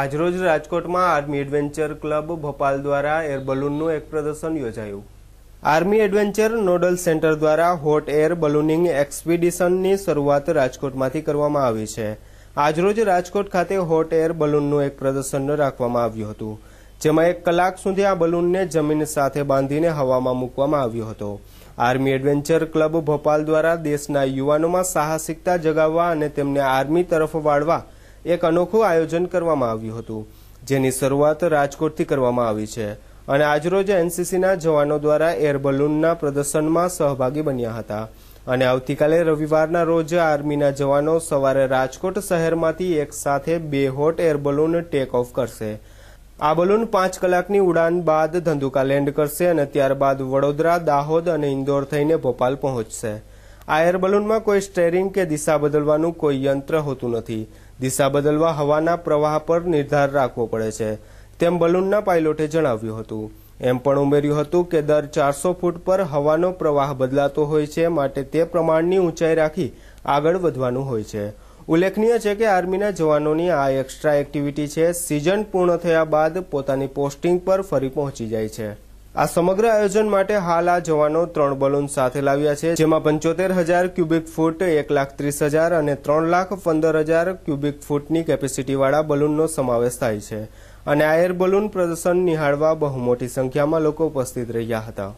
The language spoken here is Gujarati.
આજરોજ રાજકોટમાં આર્મી એડવેન્ચર ક્લબ ભોપાલ દ્વારા એર બલૂનનું એક પ્રદર્શન યોજાયું આર્મી એડવેન્ચર નોડલ સેન્ટર દ્વારા હોટ એર બલૂનિંગ એક્સપિડિશનની શરૂઆત રાજકોટમાંથી કરવામાં આવી છે આજરોજ રાજકોટ ખાતે હોટ એર બલૂનનું એક પ્રદર્શન રાખવામાં આવ્યું હતું જેમાં એક કલાક સુધી આ બલૂનને જમીન સાથે બાંધીને હવામાં મૂકવામાં આવ્યો હતો આર્મી એડવેન્ચર ક્લબ ભોપાલ દ્વારા દેશના યુવાનોમાં સાહસિકતા જગાવવા અને તેમને આર્મી તરફ વાળવા એક અનોખું આયોજન કરવામાં આવ્યું હતું જેની શરૂઆત રાજકોટથી કરવામાં આવી છે અને આજરોજ એનસીસીના જવાનો દ્વારા એર બલૂનના પ્રદર્શનમાં સહભાગી બન્યા હતા અને આવતીકાલે રવિવારના રોજ આર્મીના જવાનો સવારે રાજકોટ શહેરમાંથી એક સાથે બે hot air balloon take off કરશે આ બલૂન પાંચ કલાકની ઉડાન બાદ ધંધુકા લેન્ડ કરશે અને ત્યારબાદ વડોદરા દાહોદ અને ઇન્દોર થઈને ભોપાલ પહોંચશે આ એર બલૂનમાં કોઈ સ્ટેરિંગ કે દિશા બદલવાનું કોઈ યંત્ર હોતું નથી દિશા બદલવા હવાના પ્રવાહ પર નિર્ધાર રાખવો પડે છે તેમ બલૂનના પાયલોટે જણાવ્યું હતું એમ પણ ઉમેર્યું હતું કે દર ચારસો ફૂટ પર હવાનો પ્રવાહ બદલાતો હોય છે માટે તે પ્રમાણની ઊંચાઈ રાખી આગળ વધવાનું હોય છે ઉલ્લેખનીય છે કે આર્મીના જવાનોની આ એક્સ્ટ્રા એક્ટિવિટી છે સિઝન પૂર્ણ થયા બાદ પોતાની પોસ્ટિંગ પર ફરી પહોંચી જાય છે આ સમગ્ર આયોજન માટે હાલ આ જવાનો ત્રણ બલૂન સાથે લાવ્યા છે જેમાં પંચોતેર હજાર ક્યુબિક ફૂટ એક લાખ ત્રીસ હજાર અને ત્રણ લાખ પંદર હજાર ક્યુબિક ફૂટની કેપેસિટીવાળા બલૂનનો સમાવેશ થાય છે અને આ એર બલૂન પ્રદર્શન નિહાળવા બહુ મોટી સંખ્યામાં લોકો ઉપસ્થિત રહ્યા હતા